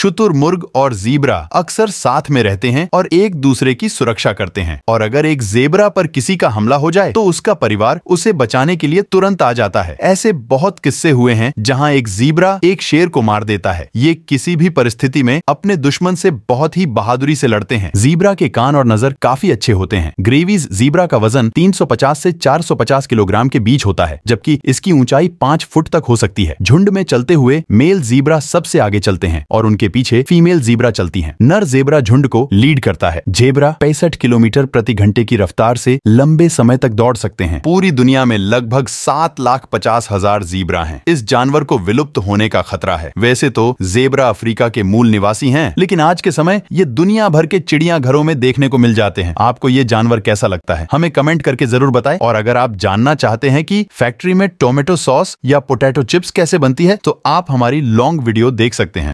शुतुरमुर्ग और जीब्रा अक्सर साथ में रहते हैं और एक दूसरे की सुरक्षा करते हैं और अगर एक जेबरा पर किसी का हमला हो जाए तो उसका परिवार उसे बचाने के लिए तुरंत आ जाता है ऐसे बहुत किस्से हुए हैं जहाँ एक जीब्रा एक शेर को मार देता है ये किसी भी परिस्थिति में अपने दुश्मन से बहुत ही बहादुरी से लड़ते हैं जीब्रा के कान और नजर काफी अच्छे होते हैं ग्रेवीज जीब्रा का वजन 350 से 450 किलोग्राम के बीच होता है जबकि इसकी ऊंचाई पांच फुट तक हो सकती है झुंड में चलते हुए मेल जीब्रा सबसे आगे चलते हैं और उनके पीछे फीमेल जीब्रा चलती है नर जेबरा झुंड को लीड करता है जेबरा पैंसठ किलोमीटर प्रति घंटे की रफ्तार से लंबे समय तक दौड़ सकते हैं पूरी दुनिया में लगभग सात लाख पचास हजार जीब्रा है इस जानवर को विलुप्त होने का खतरा है वैसे तो जेबरा अफ्रीका के मूल निवासी है लेकिन आज के समय ये दुनिया भर के चिड़िया घरों में देखने को मिल जाते हैं आपको ये जानवर कैसा लगता है हमें कमेंट करके जरूर बताए और अगर आप जानना चाहते हैं की फैक्ट्री में टोमेटो सॉस या पोटैटो चिप्स कैसे बनती है तो आप हमारी लॉन्ग वीडियो देख सकते हैं